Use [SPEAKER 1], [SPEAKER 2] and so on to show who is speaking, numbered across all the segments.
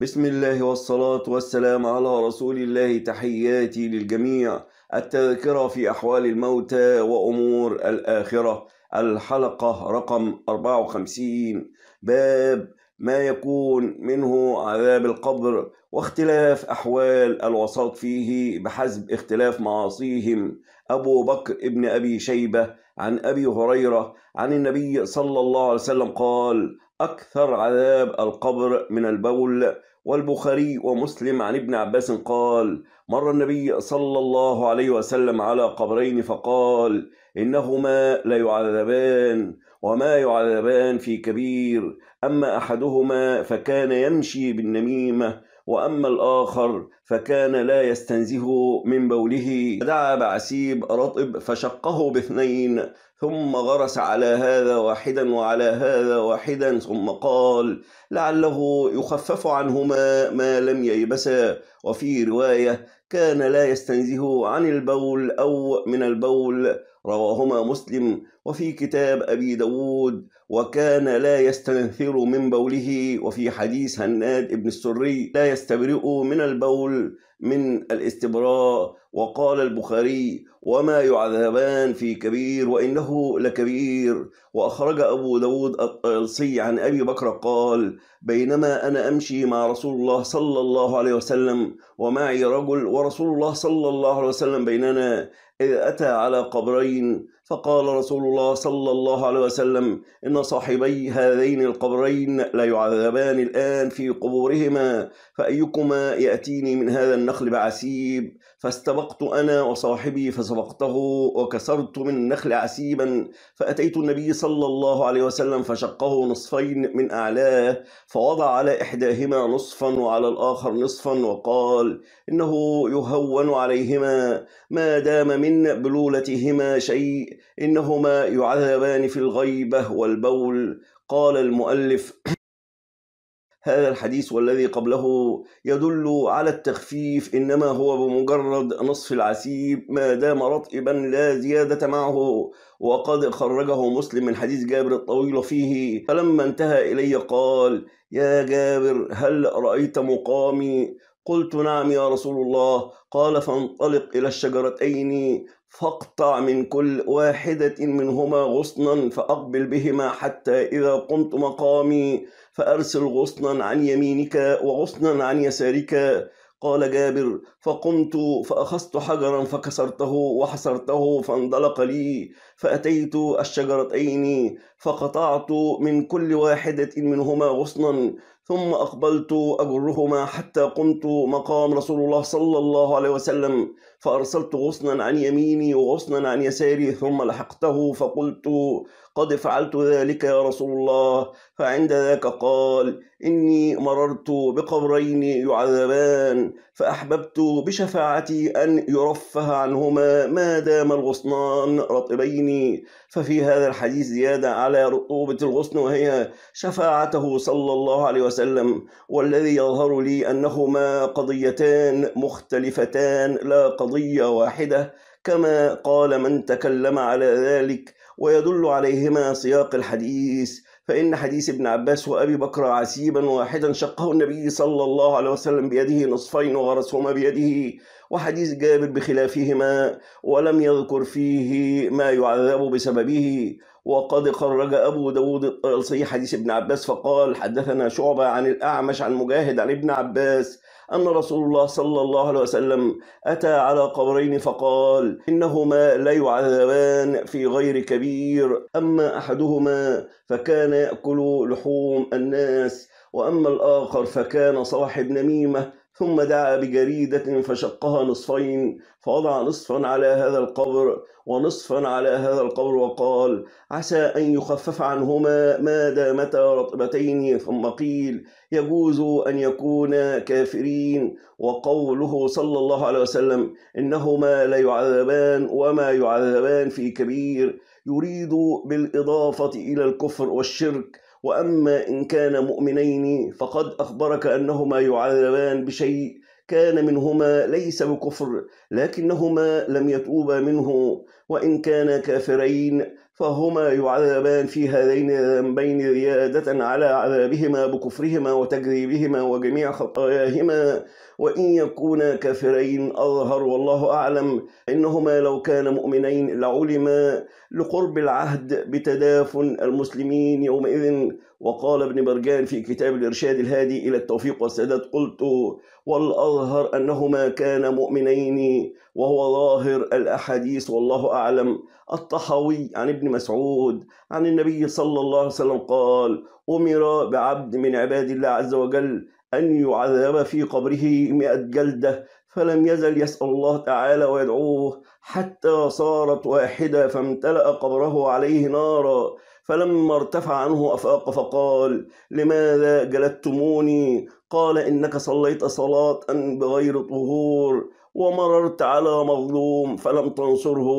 [SPEAKER 1] بسم الله والصلاة والسلام على رسول الله تحياتي للجميع التذكرة في أحوال الموتى وأمور الآخرة الحلقة رقم 54 باب ما يكون منه عذاب القبر واختلاف أحوال الوساط فيه بحسب اختلاف معاصيهم أبو بكر ابن أبي شيبة عن أبي هريرة عن النبي صلى الله عليه وسلم قال أكثر عذاب القبر من البول والبخاري ومسلم عن ابن عباس قال مر النبي صلى الله عليه وسلم على قبرين فقال إنهما لا يعذبان وما يعذبان في كبير أما أحدهما فكان يمشي بالنميمة وأما الآخر فكان لا يستنزه من بوله دعا بعسيب رطب فشقه باثنين ثم غرس على هذا واحدا وعلى هذا واحدا ثم قال لعله يخفف عنهما ما لم ييبسا وفي رواية كان لا يستنزه عن البول أو من البول رواهما مسلم وفي كتاب أبي داود وكان لا يستنثر من بوله وفي حديث هناد ابن السري لا يستبرئ من البول من الاستبراء وقال البخاري وما يعذبان في كبير وإنه لكبير وأخرج أبو داود الصي عن أبي بكر قال بينما أنا أمشي مع رسول الله صلى الله عليه وسلم ومعي رجل ورسول الله صلى الله عليه وسلم بيننا إذ أتى على قبرين فقال رسول الله صلى الله عليه وسلم إن صاحبي هذين القبرين لا يعذبان الآن في قبورهما فأيكما يأتيني من هذا النخل بعسيب فاستبقت أنا وصاحبي فسبقته وكسرت من النخل عسيبا فأتيت النبي صلى الله عليه وسلم فشقه نصفين من أعلاه فوضع على إحداهما نصفا وعلى الآخر نصفا وقال إنه يهون عليهما ما دام من بلولتهما شيء إنهما يعذبان في الغيبة والبول قال المؤلف هذا الحديث والذي قبله يدل على التخفيف إنما هو بمجرد نصف العسيب ما دام رطبا لا زيادة معه وقد خرجه مسلم من حديث جابر الطويل فيه فلما انتهى إلي قال يا جابر هل رأيت مقامي قلت نعم يا رسول الله قال فانطلق إلى الشجرتين فاقطع من كل واحدة منهما غصنا فأقبل بهما حتى إذا قمت مقامي فأرسل غصنا عن يمينك وغصنا عن يسارك قال جابر فقمت فأخذت حجرا فكسرته وحسرته فانطلق لي فأتيت الشجرتين فقطعت من كل واحدة منهما غصنا ثم أقبلت أجرهما حتى قمت مقام رسول الله صلى الله عليه وسلم فأرسلت غصنا عن يميني وغصنا عن يساري ثم لحقته فقلت قد فعلت ذلك يا رسول الله فعند ذاك قال إني مررت بقبرين يعذبان فأحببت بشفاعتي أن يرفه عنهما ما دام الغصنان رطبين ففي هذا الحديث زيادة على رطوبة الغصن وهي شفاعته صلى الله عليه وسلم والذي يظهر لي أنهما قضيتان مختلفتان لا قضيتان قضية واحدة كما قال من تكلم على ذلك ويدل عليهما سياق الحديث فإن حديث ابن عباس وأبي بكر عسيبا واحدا شقه النبي صلى الله عليه وسلم بيده نصفين وغرسهما بيده وحديث جابر بخلافهما ولم يذكر فيه ما يعذب بسببه وقد خرج أبو داود الطيالسي حديث ابن عباس فقال حدثنا شعبة عن الأعمش عن مجاهد عن ابن عباس أن رسول الله صلى الله عليه وسلم أتى على قبرين فقال إنهما لا يعذبان في غير كبير أما أحدهما فكان يأكل لحوم الناس وأما الآخر فكان صاحب نميمة ثم دعا بجريدة فشقها نصفين فوضع نصفا على هذا القبر ونصفا على هذا القبر وقال عسى أن يخفف عنهما ما دامتا رطبتين ثم قيل يجوز أن يكونا كافرين وقوله صلى الله عليه وسلم إنهما لا يعذبان وما يعذبان في كبير يريد بالإضافة إلى الكفر والشرك وأما إن كان مؤمنين فقد أخبرك أنهما يعذبان بشيء كان منهما ليس بكفر لكنهما لم يتوبا منه وإن كانا كافرين فهما يعذبان في هذين الذنبين زيادة على عذابهما بكفرهما وتكذيبهما وجميع خطاياهما وإن يكونا كافرين أظهر والله أعلم إنهما لو كان مؤمنين لعلما لقرب العهد بتدافن المسلمين يومئذ وقال ابن برجان في كتاب الإرشاد الهادي إلى التوفيق والسداد قلت والأظهر أنهما كان مؤمنين وهو ظاهر الأحاديث والله أعلم أعلم الطحاوي عن ابن مسعود عن النبي صلى الله عليه وسلم قال أمر بعبد من عباد الله عز وجل أن يعذب في قبره مئة جلدة فلم يزل يسأل الله تعالى ويدعوه حتى صارت واحدة فامتلأ قبره عليه نارا فلما ارتفع عنه أفاق فقال لماذا جلدتموني قال إنك صليت صلاة بغير طهور ومررت على مظلوم فلم تنصره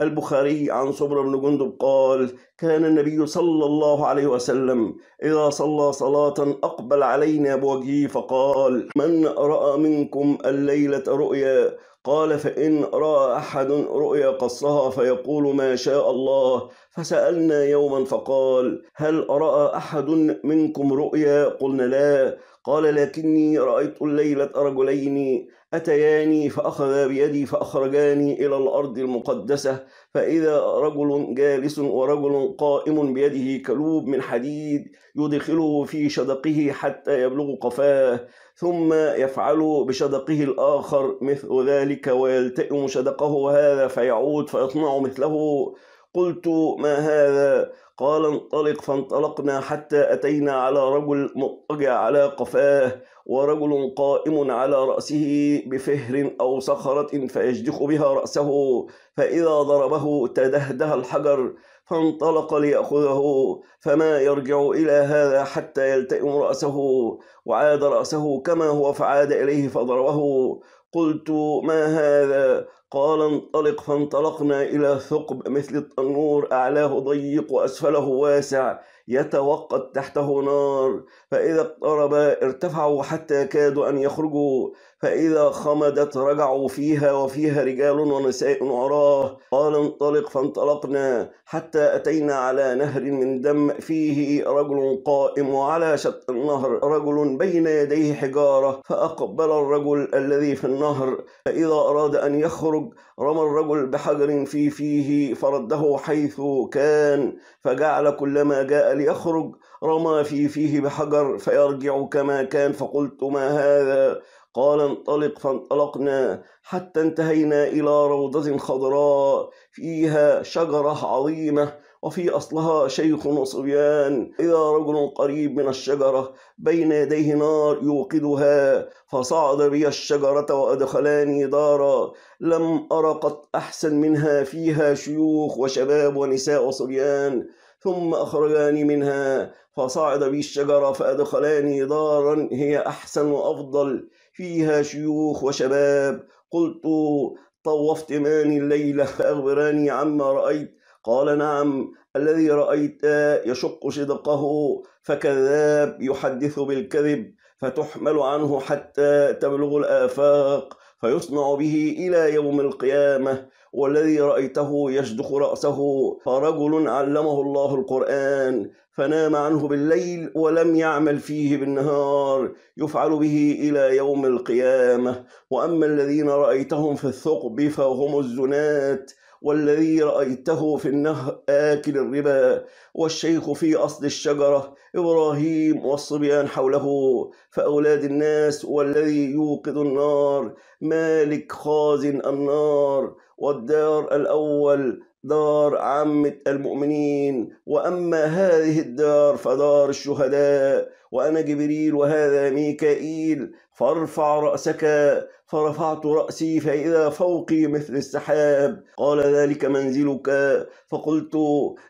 [SPEAKER 1] البخاري عن صبر بن جندب قال كان النبي صلى الله عليه وسلم إذا صلى صلاة أقبل علينا بوجهه فقال من رأى منكم الليلة رؤيا قال فإن رأى أحد رؤيا قصها فيقول ما شاء الله فسألنا يوما فقال هل رأى أحد منكم رؤيا قلنا لا قال لكني رأيت الليلة رجلين أتياني فأخذا بيدي فأخرجاني إلى الأرض المقدسة فإذا رجل جالس ورجل قائم بيده كلوب من حديد يدخله في شدقه حتى يبلغ قفاه ثم يفعل بشدقه الآخر مثل ذلك ويلتئم شدقه هذا فيعود فيصنع مثله قلت ما هذا قال انطلق فانطلقنا حتى أتينا على رجل مضطجع على قفاه ورجل قائم على رأسه بفهر أو صخرة فيشدخ بها رأسه فإذا ضربه تدهده الحجر فانطلق ليأخذه فما يرجع إلى هذا حتى يلتئم رأسه وعاد رأسه كما هو فعاد إليه فضربه قلت ما هذا قال انطلق فانطلقنا إلى ثقب مثل التنور أعلاه ضيق وأسفله واسع يتوقد تحته نار فإذا اقترب ارتفعوا حتى كادوا أن يخرجوا فإذا خمدت رجعوا فيها وفيها رجال ونساء عراه قال انطلق فانطلقنا حتى أتينا على نهر من دم فيه رجل قائم وعلى شط النهر رجل بين يديه حجارة فأقبل الرجل الذي في النهر فإذا أراد أن يخرج رمى الرجل بحجر في فيه فرده حيث كان فجعل كلما جاء ليخرج رمى في فيه بحجر فيرجع كما كان فقلت ما هذا قال انطلق فانطلقنا حتى انتهينا إلى روضة خضراء فيها شجرة عظيمة وفي أصلها شيخ وصبيان إذا رجل قريب من الشجرة بين يديه نار يوقدها فصعد بي الشجرة وأدخلاني دارا لم أر قط أحسن منها فيها شيوخ وشباب ونساء وصبيان ثم أخرجاني منها فصعد بي الشجرة فأدخلاني دارا هي أحسن وأفضل فيها شيوخ وشباب قلت ماني الليلة فأخبراني عما رأيت قال نعم الذي رأيت يشق صدقه فكذاب يحدث بالكذب فتحمل عنه حتى تبلغ الآفاق فيصنع به إلى يوم القيامة والذي رأيته يشدخ رأسه فرجل علمه الله القرآن فنام عنه بالليل ولم يعمل فيه بالنهار يفعل به إلى يوم القيامة وأما الذين رأيتهم في الثقب فهم الزنات والذي رأيته في النهر آكل الربا والشيخ في أصل الشجرة إبراهيم والصبيان حوله فأولاد الناس والذي يوقد النار مالك خازن النار والدار الأول دار عامة المؤمنين وأما هذه الدار فدار الشهداء وأنا جبريل وهذا ميكائيل فارفع رأسك فرفعت رأسي فإذا فوقي مثل السحاب قال ذلك منزلك فقلت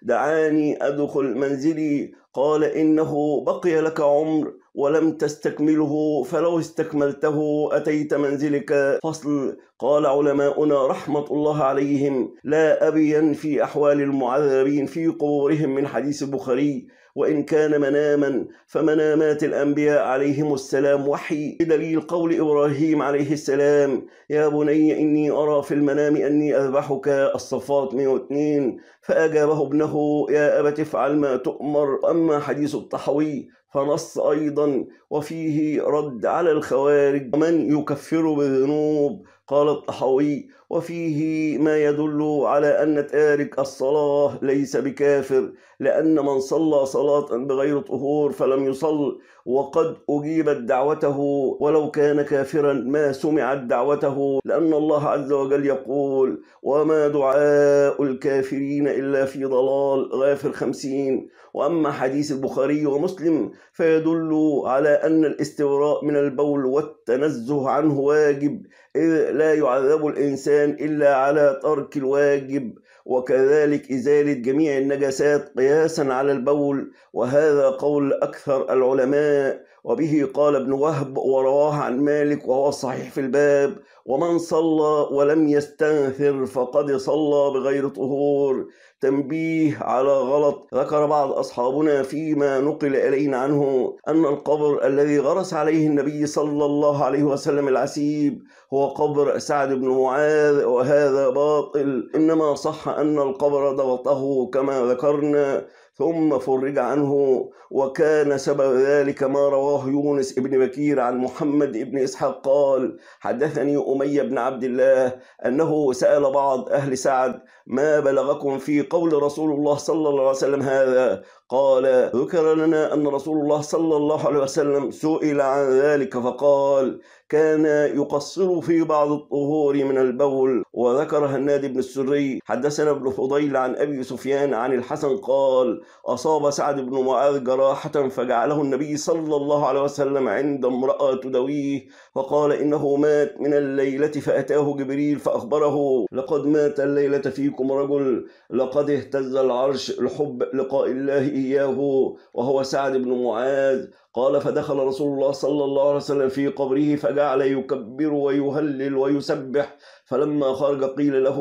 [SPEAKER 1] دعاني أدخل منزلي قال إنه بقي لك عمر ولم تستكمله فلو استكملته أتيت منزلك فصل قال علماؤنا رحمة الله عليهم لا أبيا في أحوال المعذبين في قبورهم من حديث البخاري وإن كان مناما فمنامات الأنبياء عليهم السلام وحي بدليل قول إبراهيم عليه السلام يا بني إني أرى في المنام أني أذبحك الصفات 102 فأجابه ابنه يا أبت افعل ما تؤمر أما حديث الطحوي فنص أيضا وفيه رد على الخوارج ومن يكفر بالذنوب قال الطحاوي وفيه ما يدل على أن تارك الصلاة ليس بكافر لأن من صلى صلاة بغير طهور فلم يصل وقد أجيبت دعوته ولو كان كافرا ما سمعت دعوته لأن الله عز وجل يقول وما دعاء الكافرين إلا في ضلال غافر خمسين وأما حديث البخاري ومسلم فيدل على أن الاستوراء من البول والتنزه عنه واجب إذ لا يعذب الإنسان إلا على ترك الواجب وكذلك إزالة جميع النجاسات قياسا على البول وهذا قول أكثر العلماء وبه قال ابن وهب ورواه عن مالك وهو صحيح في الباب ومن صلى ولم يستنثر فقد صلى بغير طهور تنبيه على غلط ذكر بعض أصحابنا فيما نقل إلينا عنه أن القبر الذي غرس عليه النبي صلى الله عليه وسلم العسيب هو قبر سعد بن معاذ وهذا باطل إنما صح أن القبر ضغطه كما ذكرنا ثم فرج عنه وكان سبب ذلك ما رواه يونس ابن بكير عن محمد ابن إسحاق قال حدثني أمية بن عبد الله أنه سأل بعض أهل سعد ما بلغكم في قول رسول الله صلى الله عليه وسلم هذا قال ذكر لنا أن رسول الله صلى الله عليه وسلم سئل عن ذلك فقال كان يقصر في بعض الطهور من البول وذكر هناد بن السري حدثنا ابن فضيل عن أبي سفيان عن الحسن قال أصاب سعد بن معاذ جراحة فجعله النبي صلى الله عليه وسلم عند امرأة تدويه فقال إنه مات من الليلة فأتاه جبريل فأخبره لقد مات الليلة فيكم رجل لقد اهتز العرش لحب لقاء الله إياه وهو سعد بن معاذ قال فدخل رسول الله صلى الله عليه وسلم في قبره فجعل يكبر ويهلل ويسبح فلما خرج قيل له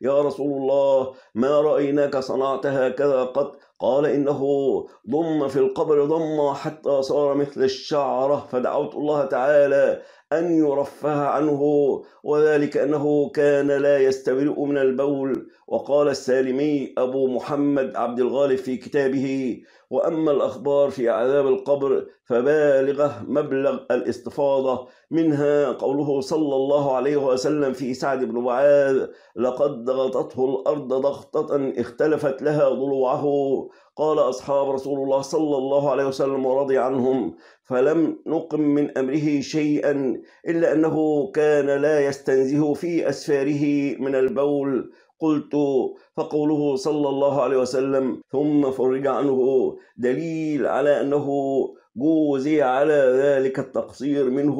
[SPEAKER 1] يا رسول الله ما رأيناك صنعت هكذا قط قال إنه ضم في القبر ضم حتى صار مثل الشعرة فدعوت الله تعالى أن يرفه عنه وذلك أنه كان لا يستبرئ من البول وقال السالمي أبو محمد عبد الغالب في كتابه وأما الأخبار في عذاب القبر فبالغة مبلغ الاستفاضة منها قوله صلى الله عليه وسلم في سعد بن معاذ لقد ضغطته الأرض ضغطة اختلفت لها ضلوعه قال أصحاب رسول الله صلى الله عليه وسلم ورضي عنهم فلم نقم من أمره شيئا إلا أنه كان لا يستنزه في أسفاره من البول قلت فقوله صلى الله عليه وسلم ثم فرج عنه دليل على أنه جوزي على ذلك التقصير منه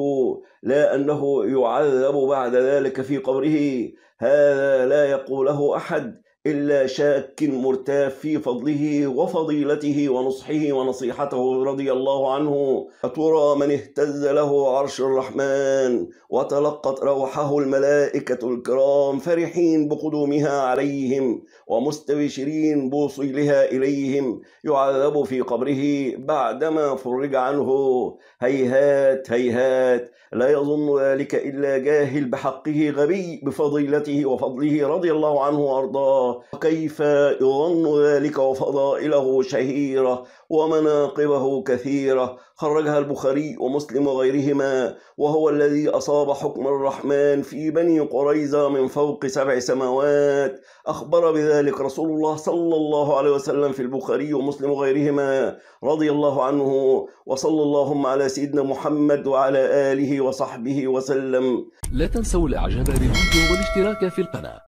[SPEAKER 1] لا أنه يعذب بعد ذلك في قبره هذا لا يقوله أحد إلا شاك مرتاف في فضله وفضيلته ونصحه ونصيحته رضي الله عنه أترى من اهتز له عرش الرحمن وتلقت روحه الملائكة الكرام فرحين بقدومها عليهم ومستبشرين بوصيلها إليهم يعذب في قبره بعدما فرج عنه هيهات هيهات لا يظن ذلك إلا جاهل بحقه غبي بفضيلته وفضله رضي الله عنه وأرضاه وكيف كيف يظن ذلك وفضائله شهيرة ومناقبه كثيرة خرجها البخاري ومسلم وغيرهما وهو الذي أصاب حكم الرحمن في بني قريزة من فوق سبع سماوات أخبر بذلك رسول الله صلى الله عليه وسلم في البخاري ومسلم وغيرهما رضي الله عنه وصلى اللهم على سيدنا محمد وعلى آله وصحبه وسلم لا تنسوا الإعجاب بالفيديو والاشتراك في القناة